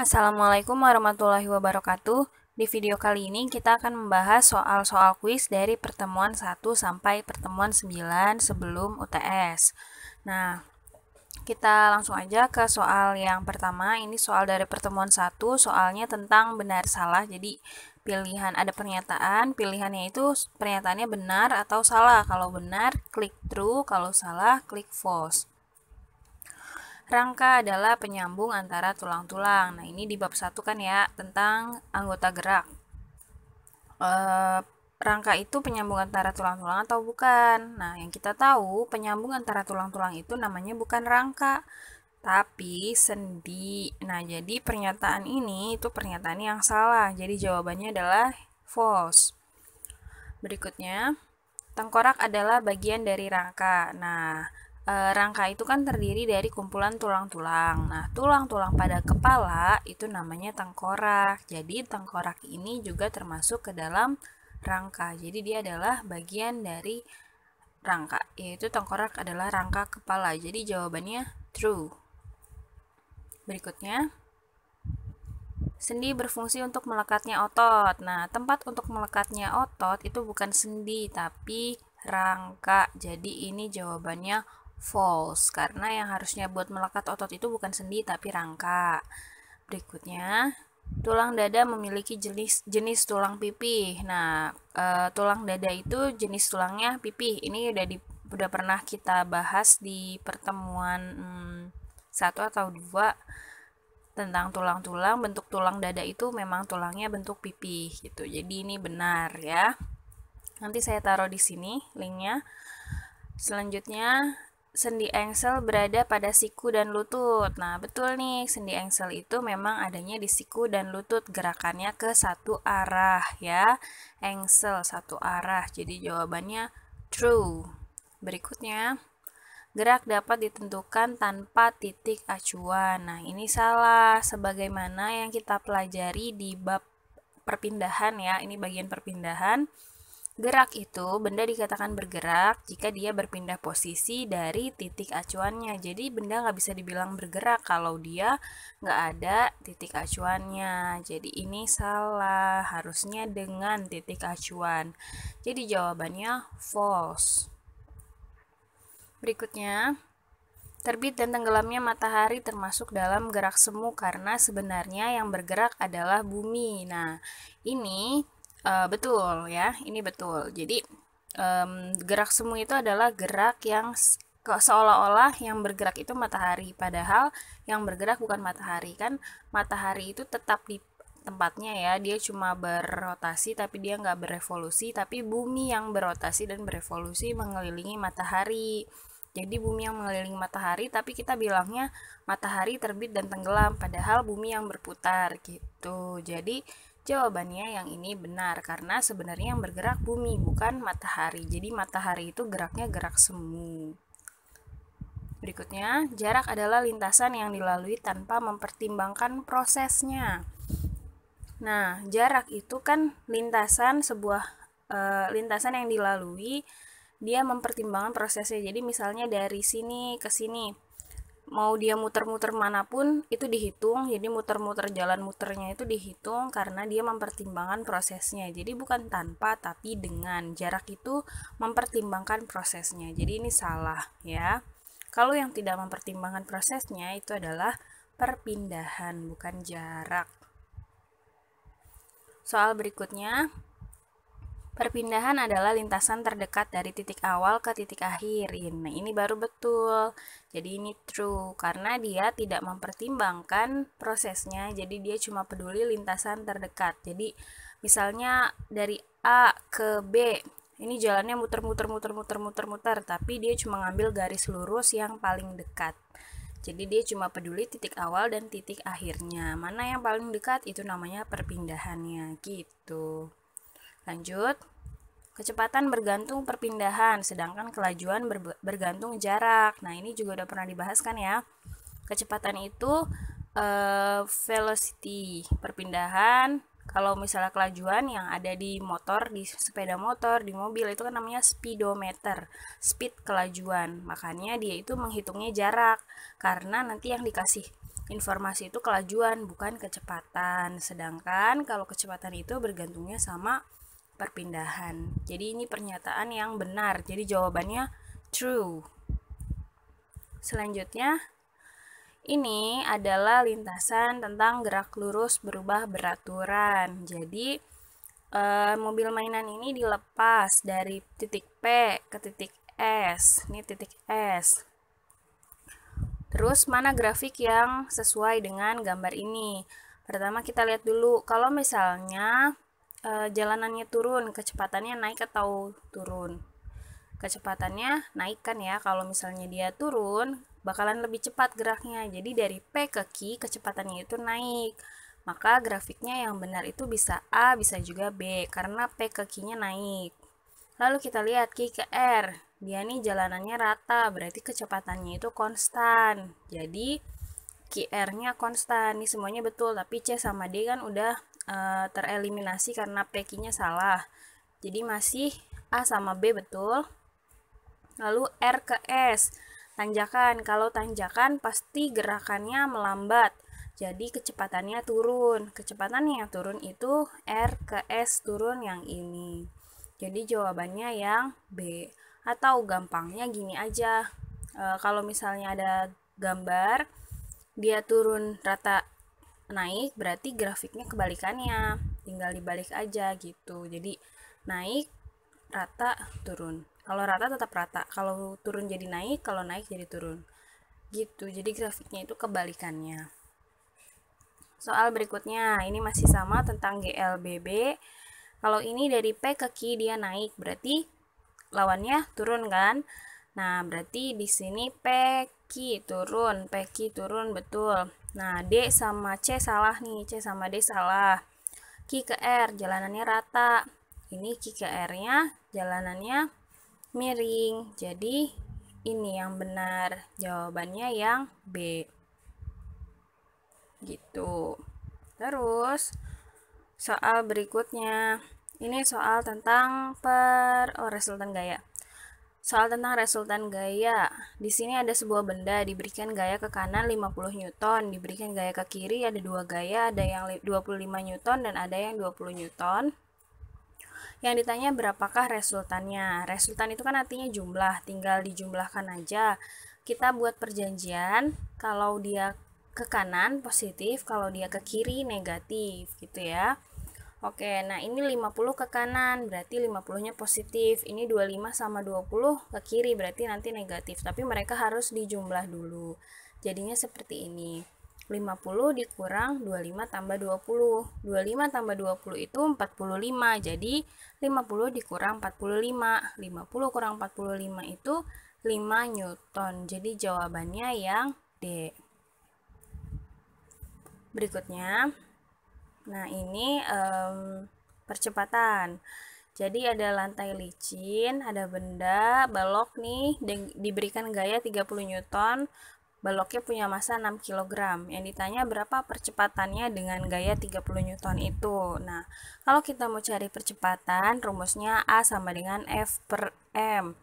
Assalamualaikum warahmatullahi wabarakatuh. Di video kali ini kita akan membahas soal-soal kuis dari pertemuan 1 sampai pertemuan 9 sebelum UTS. Nah, kita langsung aja ke soal yang pertama. Ini soal dari pertemuan 1, soalnya tentang benar salah. Jadi, pilihan ada pernyataan, pilihannya itu pernyataannya benar atau salah. Kalau benar, klik true, kalau salah, klik false. Rangka adalah penyambung antara tulang-tulang. Nah, ini di bab 1 kan ya, tentang anggota gerak. E, rangka itu penyambung antara tulang-tulang atau bukan? Nah, yang kita tahu, penyambung antara tulang-tulang itu namanya bukan rangka, tapi sendi. Nah, jadi pernyataan ini itu pernyataan yang salah. Jadi jawabannya adalah false. Berikutnya, tengkorak adalah bagian dari rangka. Nah, e, rangka itu kan terdiri dari kumpulan tulang-tulang. Nah, tulang-tulang pada kepala itu namanya tengkorak. Jadi, tengkorak ini juga termasuk ke dalam rangka. Jadi, dia adalah bagian dari rangka, yaitu tengkorak adalah rangka kepala. Jadi, jawabannya true. Berikutnya, Sendi berfungsi untuk melekatnya otot. Nah, tempat untuk melekatnya otot itu bukan sendi, tapi rangka. Jadi, ini jawabannya false karena yang harusnya buat melekat otot itu bukan sendi tapi rangka. Berikutnya, tulang dada memiliki jenis jenis tulang pipih. Nah, e, tulang dada itu jenis tulangnya pipih. Ini udah di, udah pernah kita bahas di pertemuan hmm, satu atau dua tentang tulang-tulang bentuk tulang dada itu memang tulangnya bentuk pipih. gitu jadi ini benar ya nanti saya taruh di sini linknya selanjutnya sendi engsel berada pada siku dan lutut. Nah, betul nih, sendi engsel itu memang adanya di siku dan lutut, gerakannya ke satu arah ya. Engsel satu arah. Jadi jawabannya true. Berikutnya, gerak dapat ditentukan tanpa titik acuan. Nah, ini salah sebagaimana yang kita pelajari di bab perpindahan ya. Ini bagian perpindahan Gerak itu benda dikatakan bergerak jika dia berpindah posisi dari titik acuannya. Jadi benda nggak bisa dibilang bergerak kalau dia nggak ada titik acuannya. Jadi ini salah, harusnya dengan titik acuan. Jadi jawabannya false. Berikutnya, Terbit dan tenggelamnya matahari termasuk dalam gerak semu karena sebenarnya yang bergerak adalah bumi. Nah, ini Uh, betul ya, ini betul. Jadi um, gerak semu itu adalah gerak yang seolah-olah yang bergerak itu matahari, padahal yang bergerak bukan matahari kan. Matahari itu tetap di tempatnya ya, dia cuma berotasi tapi dia nggak berevolusi, tapi bumi yang berotasi dan berevolusi mengelilingi matahari. Jadi bumi yang mengelilingi matahari tapi kita bilangnya matahari terbit dan tenggelam padahal bumi yang berputar gitu. Jadi Jawabannya yang ini benar karena sebenarnya yang bergerak bumi bukan matahari. Jadi matahari itu geraknya gerak semu. Berikutnya, jarak adalah lintasan yang dilalui tanpa mempertimbangkan prosesnya. Nah, jarak itu kan lintasan sebuah e, lintasan yang dilalui dia mempertimbangkan prosesnya. Jadi misalnya dari sini ke sini mau dia muter-muter manapun itu dihitung jadi muter-muter jalan muternya itu dihitung karena dia mempertimbangkan prosesnya jadi bukan tanpa tapi dengan jarak itu mempertimbangkan prosesnya jadi ini salah ya kalau yang tidak mempertimbangkan prosesnya itu adalah perpindahan bukan jarak soal berikutnya Perpindahan adalah lintasan terdekat dari titik awal ke titik akhir. Nah, ini baru betul. Jadi ini true karena dia tidak mempertimbangkan prosesnya. Jadi dia cuma peduli lintasan terdekat. Jadi misalnya dari A ke B ini jalannya muter-muter muter-muter muter-muter tapi dia cuma ngambil garis lurus yang paling dekat. Jadi dia cuma peduli titik awal dan titik akhirnya. Mana yang paling dekat itu namanya perpindahannya gitu. Lanjut. Kecepatan bergantung perpindahan, sedangkan kelajuan ber bergantung jarak. Nah, ini juga udah pernah dibahas kan ya. Kecepatan itu uh, velocity perpindahan. Kalau misalnya kelajuan yang ada di motor, di sepeda motor, di mobil itu kan namanya speedometer, speed kelajuan. Makanya dia itu menghitungnya jarak karena nanti yang dikasih informasi itu kelajuan bukan kecepatan. Sedangkan kalau kecepatan itu bergantungnya sama perpindahan. Jadi ini pernyataan yang benar. Jadi jawabannya true. Selanjutnya, ini adalah lintasan tentang gerak lurus berubah beraturan. Jadi eh, mobil mainan ini dilepas dari titik P ke titik S. Ini titik S. Terus mana grafik yang sesuai dengan gambar ini? Pertama kita lihat dulu kalau misalnya Eh, jalanannya turun, kecepatannya naik atau turun. Kecepatannya naik kan ya, kalau misalnya dia turun, bakalan lebih cepat geraknya. Jadi dari P ke Q kecepatannya itu naik. Maka grafiknya yang benar itu bisa A, bisa juga B, karena P ke Q-nya naik. Lalu kita lihat Q ke R, dia nih jalanannya rata, berarti kecepatannya itu konstan. Jadi QR-nya konstan, Ini semuanya betul, tapi C sama D kan udah uh, tereliminasi karena packingnya salah. Jadi masih A sama B betul. Lalu R ke S. Tanjakan. Kalau tanjakan pasti gerakannya melambat. Jadi kecepatannya turun. Kecepatan yang turun itu R ke S turun yang ini. Jadi jawabannya yang B. Atau gampangnya gini aja. E, kalau misalnya ada gambar dia turun rata naik berarti grafiknya kebalikannya tinggal dibalik aja gitu jadi naik rata turun kalau rata tetap rata kalau turun jadi naik kalau naik jadi turun gitu jadi grafiknya itu kebalikannya soal berikutnya ini masih sama tentang GLBB kalau ini dari P ke Q dia naik berarti lawannya turun kan nah berarti di sini P Q turun P Q turun betul Nah, D sama C salah nih. C sama D salah. Ki ke R, jalanannya rata. Ini Ki ke R-nya, jalanannya miring. Jadi, ini yang benar. Jawabannya yang B. Gitu. Terus, soal berikutnya. Ini soal tentang per... Oh, resultan gaya. Soal tentang resultan gaya. Di sini ada sebuah benda diberikan gaya ke kanan 50 newton, diberikan gaya ke kiri ada dua gaya, ada yang 25 newton dan ada yang 20 newton. Yang ditanya berapakah resultannya? Resultan itu kan artinya jumlah, tinggal dijumlahkan aja. Kita buat perjanjian, kalau dia ke kanan positif, kalau dia ke kiri negatif gitu ya. Oke, nah ini 50 ke kanan, berarti 50-nya positif. Ini 25 sama 20 ke kiri, berarti nanti negatif. Tapi mereka harus dijumlah dulu. Jadinya seperti ini. 50 dikurang 25 tambah 20. 25 tambah 20 itu 45. Jadi 50 dikurang 45. 50 kurang 45 itu 5 Newton. Jadi jawabannya yang D. Berikutnya, Nah, ini um, percepatan. Jadi ada lantai licin, ada benda, balok nih di, diberikan gaya 30 Newton, baloknya punya massa 6 kg. Yang ditanya berapa percepatannya dengan gaya 30 Newton itu. Nah, kalau kita mau cari percepatan, rumusnya A sama dengan F per M.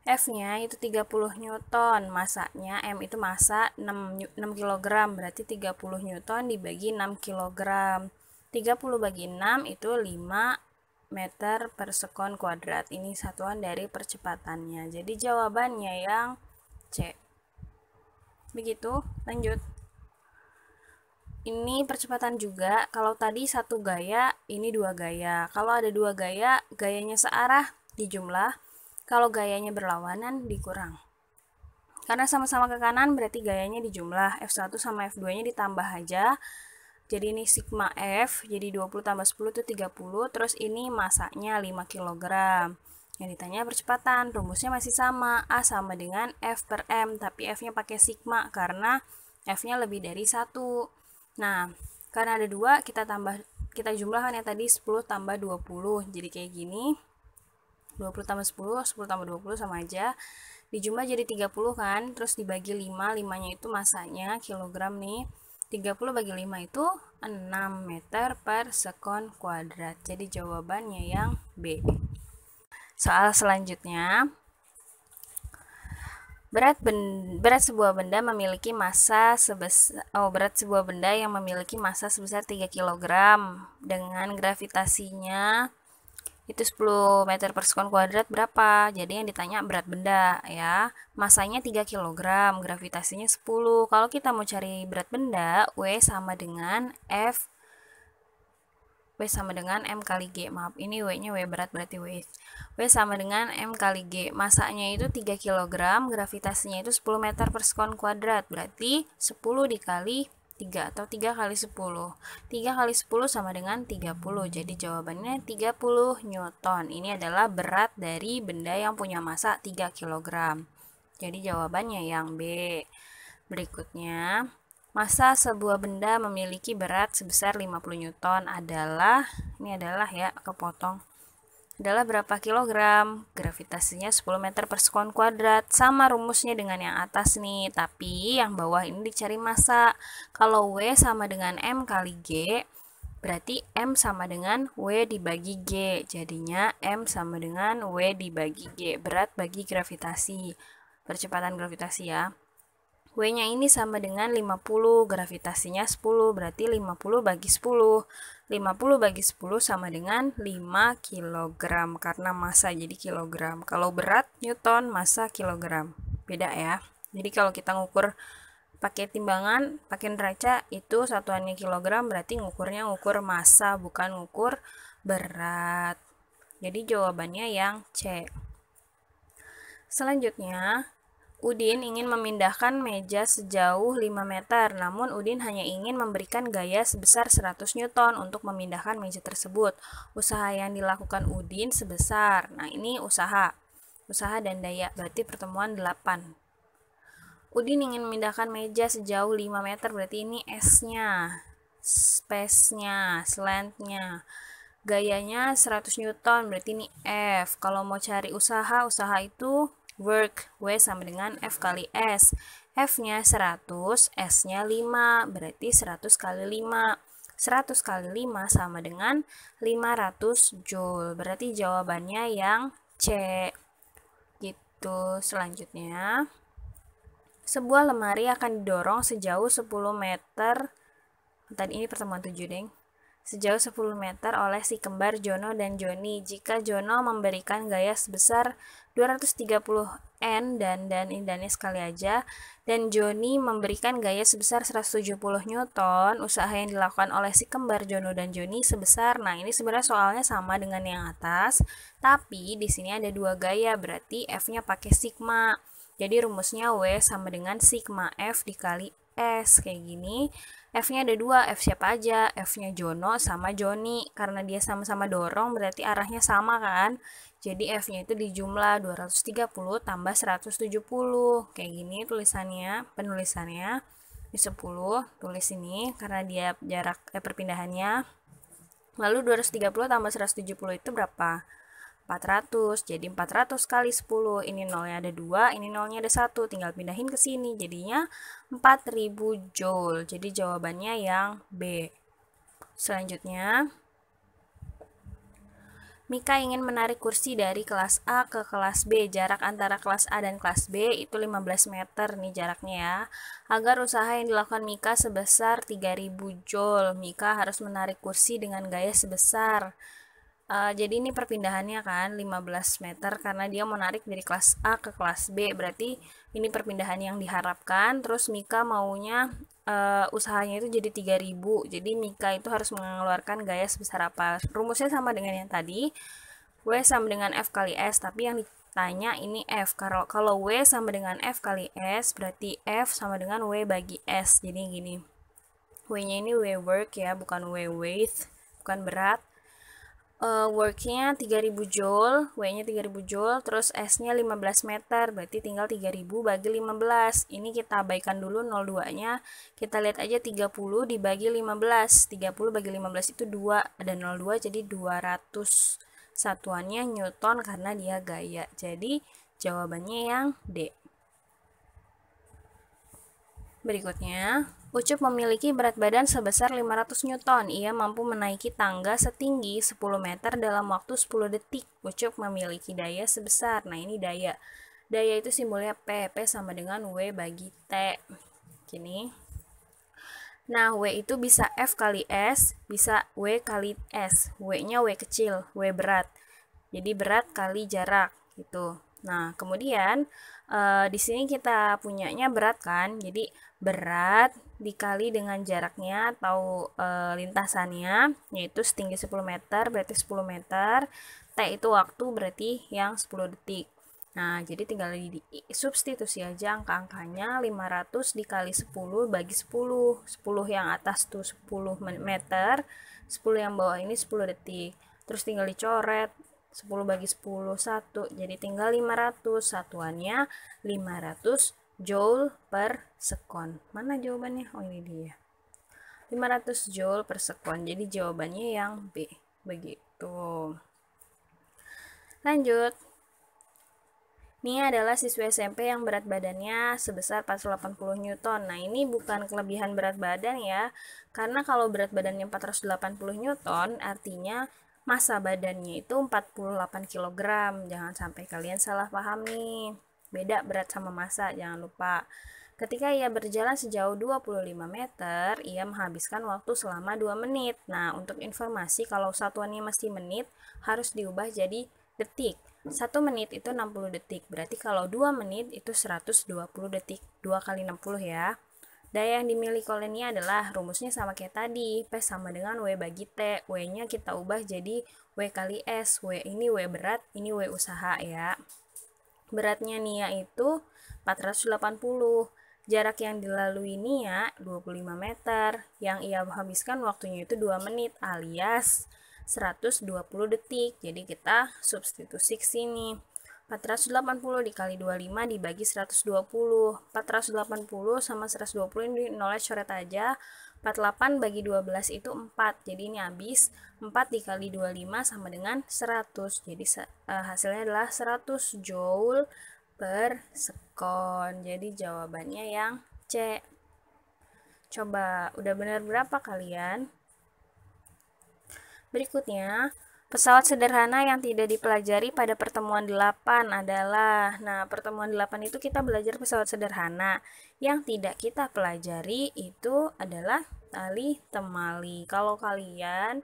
F-nya itu 30 Newton, masanya M itu massa 6, 6 kg, berarti 30 Newton dibagi 6 kg. 30 bagi 6 itu 5 meter per sekon kuadrat. Ini satuan dari percepatannya. Jadi jawabannya yang C. Begitu, lanjut. Ini percepatan juga. Kalau tadi satu gaya, ini dua gaya. Kalau ada dua gaya, gayanya searah dijumlah. Kalau gayanya berlawanan, dikurang. Karena sama-sama ke kanan berarti gayanya dijumlah F1 sama F2 nya ditambah aja jadi ini sigma F, jadi 20 tambah 10 itu 30, terus ini masaknya 5 kg. Yang ditanya percepatan, rumusnya masih sama, A sama dengan F per M, tapi F-nya pakai sigma karena F-nya lebih dari 1. Nah, karena ada dua kita tambah kita jumlahkan yang tadi 10 tambah 20. Jadi kayak gini. 20 tambah 10, 10 tambah 20 sama aja. Dijumlah jadi 30 kan, terus dibagi 5, 5-nya itu masanya kilogram nih. 30 bagi 5 itu 6 meter per sekon kuadrat. Jadi jawabannya yang B. Soal selanjutnya. Berat ben, berat sebuah benda memiliki massa sebesar oh berat sebuah benda yang memiliki massa sebesar 3 kg dengan gravitasinya itu 10 meter per sekon kuadrat berapa? Jadi yang ditanya berat benda ya. Masanya 3 kg, gravitasinya 10. Kalau kita mau cari berat benda, W sama dengan F W sama dengan M kali G. Maaf, ini W-nya W berat berarti W. W sama dengan M kali G. Masanya itu 3 kg, gravitasinya itu 10 meter per sekon kuadrat. Berarti 10 dikali 3 atau 3 kali 10. 3 kali 10 sama dengan 30. Jadi jawabannya 30 Newton. Ini adalah berat dari benda yang punya massa 3 kg. Jadi jawabannya yang B. Berikutnya, massa sebuah benda memiliki berat sebesar 50 Newton adalah ini adalah ya kepotong adalah berapa kilogram, gravitasinya 10 meter per sekon kuadrat, sama rumusnya dengan yang atas nih, tapi yang bawah ini dicari masa Kalau W sama dengan M kali G, berarti M sama dengan W dibagi G, jadinya M sama dengan W dibagi G, berat bagi gravitasi, percepatan gravitasi ya. W-nya ini sama dengan 50, gravitasinya 10, berarti 50 bagi 10. 50 bagi 10 sama dengan 5 kg, karena massa jadi kilogram. Kalau berat, Newton, massa kilogram. Beda ya. Jadi kalau kita ngukur pakai timbangan, pakai neraca, itu satuannya kilogram, berarti ngukurnya ngukur massa, bukan ngukur berat. Jadi jawabannya yang C. Selanjutnya, Udin ingin memindahkan meja sejauh 5 meter, namun Udin hanya ingin memberikan gaya sebesar 100 Newton untuk memindahkan meja tersebut. Usaha yang dilakukan Udin sebesar, nah ini usaha, usaha dan daya, berarti pertemuan 8. Udin ingin memindahkan meja sejauh 5 meter, berarti ini S-nya, space-nya, slant-nya gayanya 100 Newton berarti ini F kalau mau cari usaha usaha itu work. W sama dengan F kali S. F-nya 100, S-nya 5, berarti 100 kali 5. 100 kali 5 sama dengan 500 Joule. Berarti jawabannya yang C. Gitu. Selanjutnya, sebuah lemari akan didorong sejauh 10 meter. Tadi ini pertemuan 7, Deng sejauh 10 meter oleh si kembar Jono dan Joni jika Jono memberikan gaya sebesar 230 N dan dan Indani sekali aja dan Joni memberikan gaya sebesar 170 Newton usaha yang dilakukan oleh si kembar Jono dan Joni sebesar nah ini sebenarnya soalnya sama dengan yang atas tapi di sini ada dua gaya berarti F nya pakai sigma jadi rumusnya W sama dengan sigma F dikali S kayak gini F-nya ada dua F siapa aja F-nya Jono sama Joni karena dia sama-sama dorong berarti arahnya sama kan jadi F-nya itu di jumlah 230 tambah 170 kayak gini tulisannya penulisannya di 10 tulis ini karena dia jarak eh, perpindahannya lalu 230 tambah 170 itu berapa 400 jadi 400 kali 10 ini nolnya ada 2 ini nolnya ada 1 tinggal pindahin ke sini jadinya 4000 joule jadi jawabannya yang B selanjutnya Mika ingin menarik kursi dari kelas A ke kelas B. Jarak antara kelas A dan kelas B itu 15 meter nih jaraknya ya. Agar usaha yang dilakukan Mika sebesar 3000 joule Mika harus menarik kursi dengan gaya sebesar Uh, jadi ini perpindahannya kan 15 meter karena dia menarik dari kelas A ke kelas B. Berarti ini perpindahan yang diharapkan. Terus Mika maunya uh, usahanya itu jadi 3000. Jadi Mika itu harus mengeluarkan gaya sebesar apa? Rumusnya sama dengan yang tadi. W sama dengan F kali S, tapi yang ditanya ini F. Kalau kalau W sama dengan F kali S, berarti F sama dengan W bagi S. Jadi gini. W-nya ini W work ya, bukan W weight, bukan berat uh, worknya 3000 joule, W-nya 3000 joule, terus S-nya 15 meter, berarti tinggal 3000 bagi 15. Ini kita abaikan dulu 02-nya, kita lihat aja 30 dibagi 15. 30 bagi 15 itu 2, ada 02 jadi 200. Satuannya Newton karena dia gaya. Jadi jawabannya yang D. Berikutnya, Ucup memiliki berat badan sebesar 500 Newton. Ia mampu menaiki tangga setinggi 10 meter dalam waktu 10 detik. Ucup memiliki daya sebesar, nah ini daya. Daya itu simbolnya P, P sama dengan W bagi T. Gini. Nah, W itu bisa F kali S, bisa W kali S. W-nya W kecil, W berat. Jadi berat kali jarak, gitu. Nah, kemudian uh, di sini kita punyanya berat kan jadi berat dikali dengan jaraknya atau e, lintasannya yaitu setinggi 10 meter berarti 10 meter T itu waktu berarti yang 10 detik Nah, jadi tinggal di, substitusi aja angka-angkanya 500 dikali 10 bagi 10. 10 yang atas tuh 10 meter, 10 yang bawah ini 10 detik. Terus tinggal dicoret 10 bagi 10 1 jadi tinggal 500 satuannya 500 joule per sekon mana jawabannya oh ini dia 500 joule per sekon jadi jawabannya yang B begitu lanjut ini adalah siswa SMP yang berat badannya sebesar 480 Newton. Nah, ini bukan kelebihan berat badan ya, karena kalau berat badannya 480 Newton, artinya masa badannya itu 48 kg. Jangan sampai kalian salah paham nih. Beda berat sama massa, jangan lupa. Ketika ia berjalan sejauh 25 meter, ia menghabiskan waktu selama 2 menit. Nah, untuk informasi kalau satuannya masih menit, harus diubah jadi detik. 1 menit itu 60 detik, berarti kalau 2 menit itu 120 detik. 2 kali 60 ya. Daya yang dimiliki oleh ini adalah rumusnya sama kayak tadi, P sama dengan W bagi T, W-nya kita ubah jadi W kali S, W ini W berat, ini W usaha ya. Beratnya Nia itu 480, jarak yang dilalui Nia 25 meter, yang ia habiskan waktunya itu 2 menit alias 120 detik, jadi kita substitusi sini. 480 dikali 25 dibagi 120. 480 sama 120 ini nolnya coret aja. 48 bagi 12 itu 4. Jadi ini habis 4 dikali 25 sama dengan 100. Jadi eh, hasilnya adalah 100 joule per sekon. Jadi jawabannya yang C. Coba udah benar berapa kalian? Berikutnya, Pesawat sederhana yang tidak dipelajari pada pertemuan 8 adalah Nah, pertemuan 8 itu kita belajar pesawat sederhana. Yang tidak kita pelajari itu adalah tali temali. Kalau kalian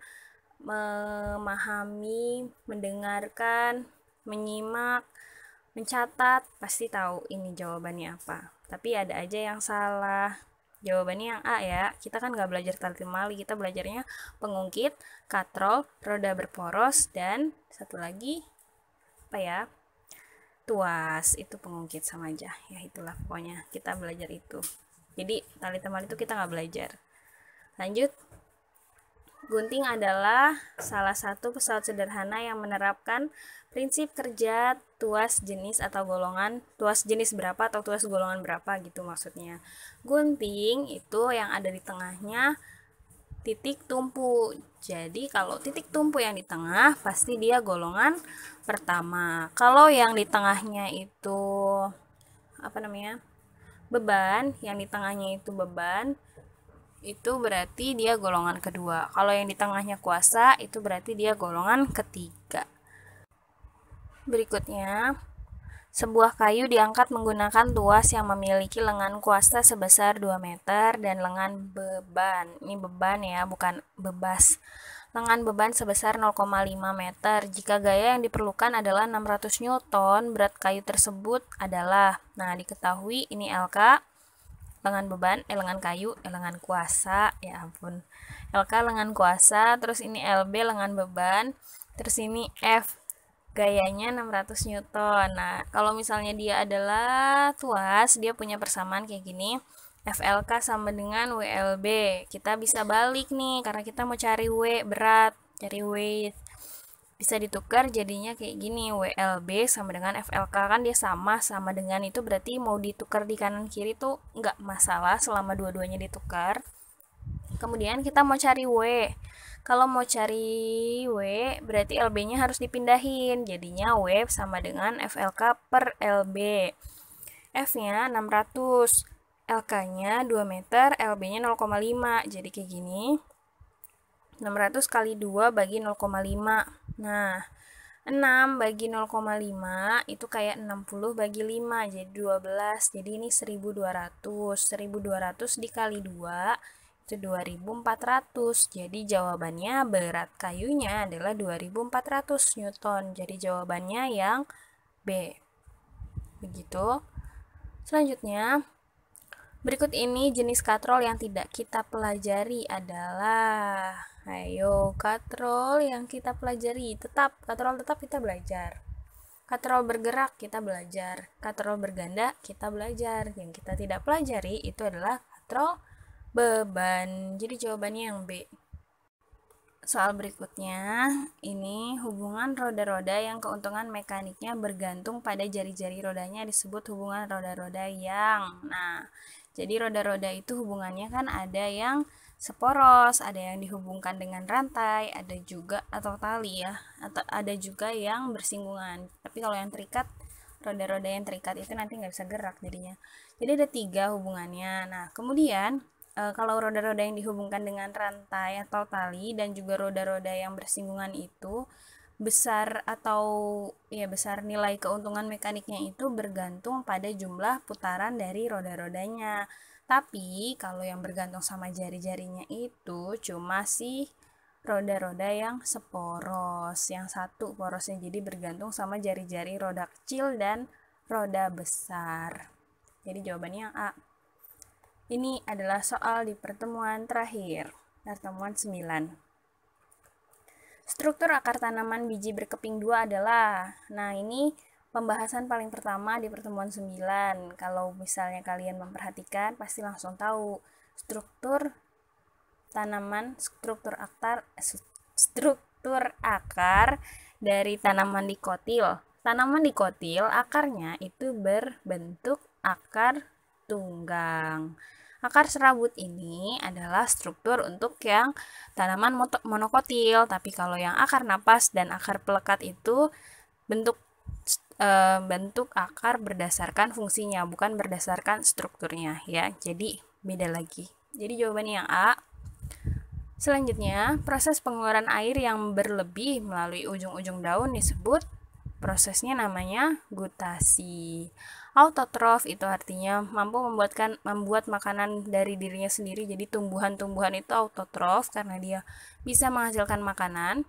memahami, mendengarkan, menyimak, mencatat, pasti tahu ini jawabannya apa. Tapi ada aja yang salah. Jawabannya yang A ya. Kita kan nggak belajar tali-mali, kita belajarnya pengungkit, katrol, roda berporos, dan satu lagi, apa ya, tuas. Itu pengungkit sama aja. Ya itulah pokoknya, kita belajar itu. Jadi tali temali itu kita nggak belajar. Lanjut. Gunting adalah salah satu pesawat sederhana yang menerapkan prinsip kerja tuas jenis atau golongan, tuas jenis berapa atau tuas golongan berapa gitu maksudnya. Gunting itu yang ada di tengahnya titik tumpu. Jadi kalau titik tumpu yang di tengah pasti dia golongan pertama. Kalau yang di tengahnya itu apa namanya? beban, yang di tengahnya itu beban, itu berarti dia golongan kedua. Kalau yang di tengahnya kuasa, itu berarti dia golongan ketiga. Berikutnya, sebuah kayu diangkat menggunakan tuas yang memiliki lengan kuasa sebesar 2 meter dan lengan beban. Ini beban ya, bukan bebas. Lengan beban sebesar 0,5 meter. Jika gaya yang diperlukan adalah 600 Newton, berat kayu tersebut adalah Nah, diketahui ini LK lengan beban, eh, lengan kayu, eh, lengan kuasa, ya ampun. LK lengan kuasa, terus ini LB lengan beban, terus ini F gayanya 600 Newton. Nah, kalau misalnya dia adalah tuas, dia punya persamaan kayak gini. FLK sama dengan WLB. Kita bisa balik nih karena kita mau cari W berat, cari weight. Bisa ditukar jadinya kayak gini, WLB sama dengan FLK kan dia sama sama dengan itu berarti mau ditukar di kanan kiri tuh nggak masalah selama dua-duanya ditukar. Kemudian kita mau cari W. Kalau mau cari W, berarti LB-nya harus dipindahin. Jadinya W sama dengan FLK per LB. F-nya 600, LK-nya 2 meter, LB-nya 0,5. Jadi kayak gini. 600 kali 2 bagi 0,5. Nah, 6 bagi 0,5 itu kayak 60 bagi 5 jadi 12 jadi ini 1200 1200 dikali 2 2400. Jadi jawabannya berat kayunya adalah 2400 Newton. Jadi jawabannya yang B. Begitu. Selanjutnya, berikut ini jenis katrol yang tidak kita pelajari adalah ayo katrol yang kita pelajari tetap katrol tetap kita belajar. Katrol bergerak kita belajar, katrol berganda kita belajar. Yang kita tidak pelajari itu adalah katrol beban. Jadi jawabannya yang B. Soal berikutnya, ini hubungan roda-roda yang keuntungan mekaniknya bergantung pada jari-jari rodanya disebut hubungan roda-roda yang. Nah, jadi roda-roda itu hubungannya kan ada yang seporos, ada yang dihubungkan dengan rantai, ada juga atau tali ya, atau ada juga yang bersinggungan. Tapi kalau yang terikat, roda-roda yang terikat itu nanti nggak bisa gerak jadinya. Jadi ada tiga hubungannya. Nah, kemudian e, kalau roda-roda yang dihubungkan dengan rantai atau tali dan juga roda-roda yang bersinggungan itu besar atau ya besar nilai keuntungan mekaniknya itu bergantung pada jumlah putaran dari roda-rodanya. Tapi kalau yang bergantung sama jari-jarinya itu cuma sih roda-roda yang seporos, yang satu porosnya jadi bergantung sama jari-jari roda kecil dan roda besar. Jadi jawabannya yang A. Ini adalah soal di pertemuan terakhir, pertemuan 9. Struktur akar tanaman biji berkeping dua adalah, nah ini pembahasan paling pertama di pertemuan 9. Kalau misalnya kalian memperhatikan, pasti langsung tahu struktur tanaman, struktur akar, struktur akar dari tanaman dikotil. Tanaman dikotil akarnya itu berbentuk akar tunggang. Akar serabut ini adalah struktur untuk yang tanaman monokotil, tapi kalau yang akar napas dan akar pelekat itu bentuk e, bentuk akar berdasarkan fungsinya, bukan berdasarkan strukturnya ya. Jadi beda lagi. Jadi jawaban yang A. Selanjutnya, proses pengeluaran air yang berlebih melalui ujung-ujung daun disebut prosesnya namanya gutasi autotrof itu artinya mampu membuatkan membuat makanan dari dirinya sendiri jadi tumbuhan-tumbuhan itu autotrof karena dia bisa menghasilkan makanan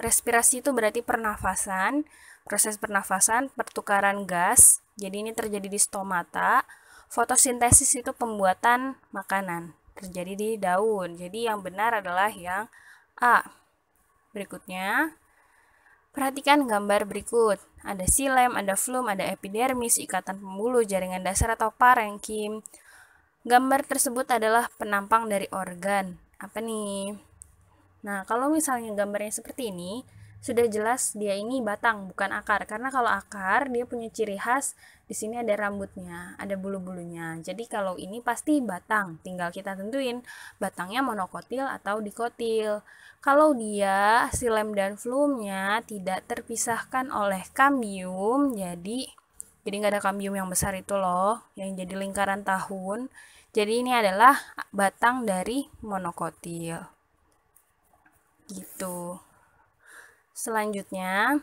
respirasi itu berarti pernafasan proses pernafasan pertukaran gas jadi ini terjadi di stomata fotosintesis itu pembuatan makanan terjadi di daun jadi yang benar adalah yang A berikutnya Perhatikan gambar berikut. Ada silem, ada flum, ada epidermis, ikatan pembuluh, jaringan dasar atau parenkim. Gambar tersebut adalah penampang dari organ. Apa nih? Nah, kalau misalnya gambarnya seperti ini, sudah jelas dia ini batang, bukan akar. Karena kalau akar, dia punya ciri khas di sini ada rambutnya, ada bulu-bulunya. Jadi kalau ini pasti batang, tinggal kita tentuin batangnya monokotil atau dikotil. Kalau dia silem dan flumnya tidak terpisahkan oleh kambium, jadi jadi nggak ada kambium yang besar itu loh, yang jadi lingkaran tahun. Jadi ini adalah batang dari monokotil. Gitu. Selanjutnya,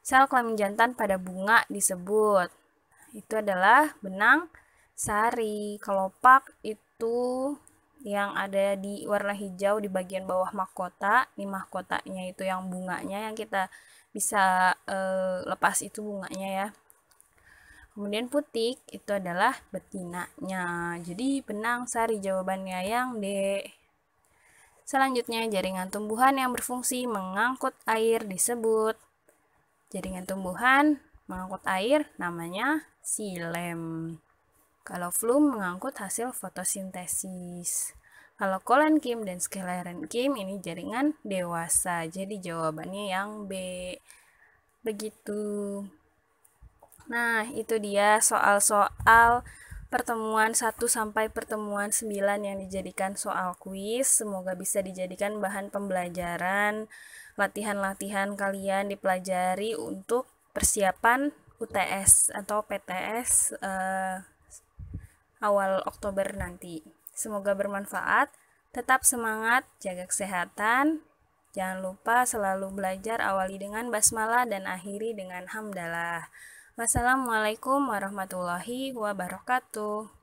Sel kelamin jantan pada bunga disebut. Itu adalah benang sari. Kelopak itu yang ada di warna hijau di bagian bawah mahkota. Ini mahkotanya itu yang bunganya yang kita bisa e, lepas itu bunganya ya. Kemudian putik itu adalah betinanya. Jadi benang sari jawabannya yang D. Selanjutnya jaringan tumbuhan yang berfungsi mengangkut air disebut Jaringan tumbuhan mengangkut air namanya silem. Kalau flum mengangkut hasil fotosintesis. Kalau kolenkim dan sklerenkim ini jaringan dewasa. Jadi jawabannya yang B. Begitu. Nah, itu dia soal-soal pertemuan 1 sampai pertemuan 9 yang dijadikan soal kuis. Semoga bisa dijadikan bahan pembelajaran latihan-latihan kalian dipelajari untuk persiapan UTS atau PTS uh, eh, awal Oktober nanti. Semoga bermanfaat. Tetap semangat, jaga kesehatan. Jangan lupa selalu belajar awali dengan basmalah dan akhiri dengan hamdalah. Wassalamualaikum warahmatullahi wabarakatuh.